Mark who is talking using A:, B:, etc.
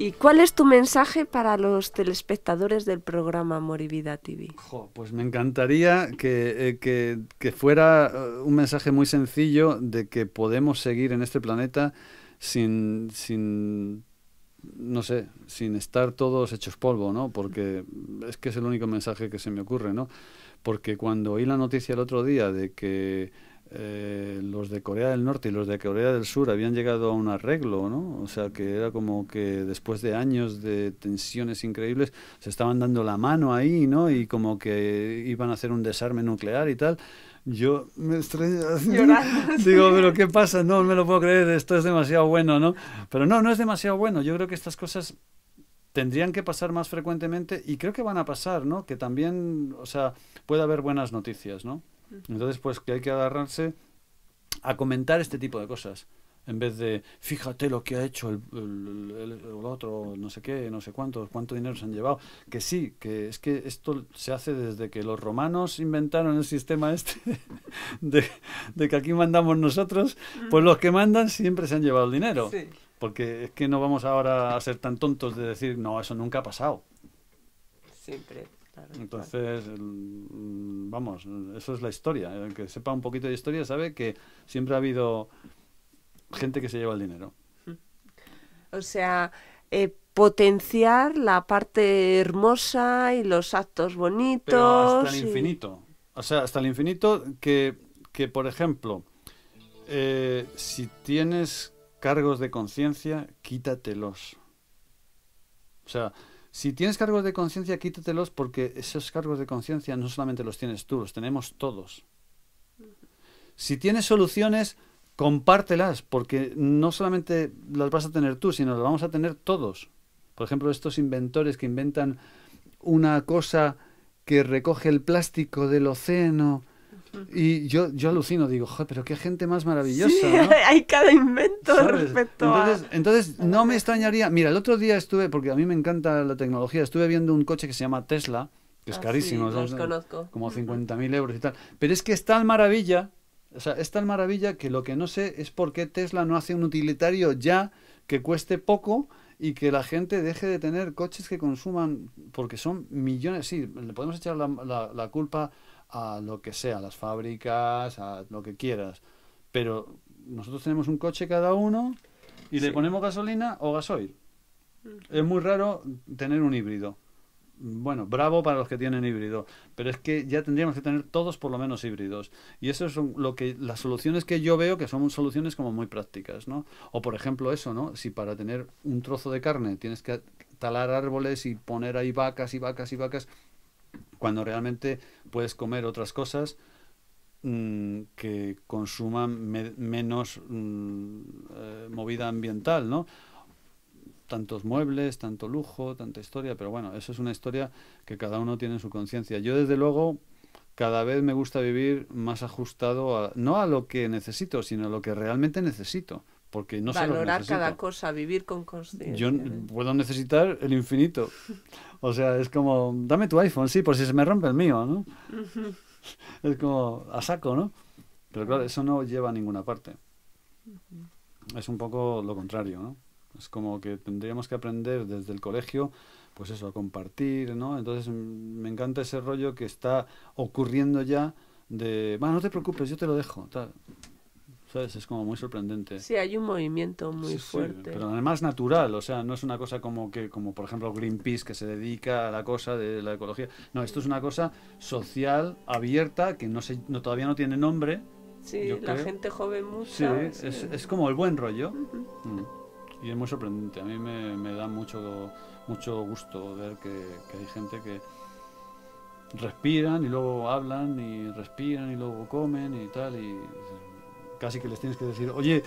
A: ¿Y cuál es tu mensaje para los telespectadores del programa Moribida TV? pues me encantaría que, eh, fuera eh, un mensaje muy sencillo de que podemos seguir en este planeta sin, sin no sé, sin estar todos hechos polvo, ¿no? Porque es que es el único mensaje que se me ocurre, ¿no? Porque cuando oí la noticia el otro día de que eh, los de Corea del Norte y los de Corea del Sur habían llegado a un arreglo, ¿no? O sea, que era como que después de años de tensiones increíbles se estaban dando la mano ahí, ¿no? Y como que iban a hacer un desarme nuclear y tal. Yo me extraño Digo, pero ¿qué pasa? No, no me lo puedo creer, esto es demasiado bueno, ¿no? Pero no, no es demasiado bueno. Yo creo que estas cosas tendrían que pasar más frecuentemente y creo que van a pasar, ¿no? Que también, o sea, puede haber buenas noticias, ¿no? Entonces, pues que hay que agarrarse a comentar este tipo de cosas. En vez de, fíjate lo que ha hecho el, otro, no sé qué, no sé cuántos, cuánto dinero se han llevado. Que sí, que es que esto se hace desde que los romanos inventaron el sistema este de, de que aquí mandamos nosotros, pues los que mandan siempre se han llevado el dinero. Porque es que no vamos ahora a ser tan tontos de decir, no, eso nunca ha pasado. Siempre. Entonces, mm, vamos, eso es la historia. El que sepa un poquito de historia sabe que siempre ha habido gente que se lleva el dinero. Hmm. O sea, eh, potenciar la parte hermosa y los actos bonitos. hasta el infinito. O sea, hasta el infinito que, que por ejemplo, eh, si tienes cargos de conciencia, quítatelos. O sea, si tienes cargos de conciencia, quítatelos porque esos cargos de conciencia no solamente los tienes tú, los tenemos todos. Si tienes soluciones, compártelas porque no solamente las vas a tener tú, sino las vamos a tener todos. Por ejemplo, estos inventores que inventan una cosa que recoge el plástico del océano y yo, yo alucino, digo, pero qué gente más maravillosa. hay cada invento respecto entonces, a... Entonces, no me extrañaría. Mira, el otro día estuve, porque a mí me encanta la tecnología, estuve viendo un coche que se llama Tesla, que es ah, carísimo, los conozco. como 50.000 euros y tal. Pero es que es tal maravilla, o sea, es tal maravilla que lo que no sé es por qué Tesla no hace un utilitario ya que cueste poco y que la gente deje de tener coches que consuman, porque son millones, sí, le podemos echar la, la, la culpa a lo que sea, las fábricas, a lo que quieras. Pero nosotros tenemos un coche cada uno y le ponemos gasolina o gasoil. Es muy raro tener un híbrido. Bueno, bravo para los que tienen híbrido, pero es que ya tendríamos que tener todos por lo menos híbridos. Y eso son lo que las soluciones que yo veo que son soluciones como muy prácticas, ¿no? O por ejemplo eso, ¿no? Si para tener un trozo de carne tienes que talar árboles y poner ahí vacas y vacas y vacas, cuando realmente puedes comer otras cosas mm, que consuman menos mm, eh, movida ambiental, ¿no? Tantos muebles, tanto lujo, tanta historia, pero bueno, eso es una historia que cada uno tiene en su conciencia. Yo desde luego cada vez me gusta vivir más ajustado no a lo que necesito, sino a lo que realmente necesito porque no valorar cada cosa vivir con conciencia yo ¿eh? puedo necesitar el infinito o sea es como dame tu iPhone sí por si se me rompe el mío no es como a saco no pero claro eso no lleva a ninguna parte es un poco lo contrario no es como que tendríamos que aprender desde el colegio pues eso a compartir no entonces mm, me encanta ese rollo que está ocurriendo ya de bueno no te preocupes yo te lo dejo tal ¿Sabes? Es como muy sorprendente. Sí, hay un movimiento muy fuerte. pero además natural, o sea, no es una cosa como que, como por ejemplo Greenpeace que se dedica a la cosa de la ecología. No, esto es una cosa social, abierta, que no, se, todavía no tiene nombre. Sí, la gente joven mucho. Sí, es, es, como el buen rollo. Mm. Y es muy sorprendente. A mí me, da mucho, mucho gusto ver que, que hay gente que, respiran y luego hablan y respiran y luego comen y tal y casi que les tienes que decir, oye,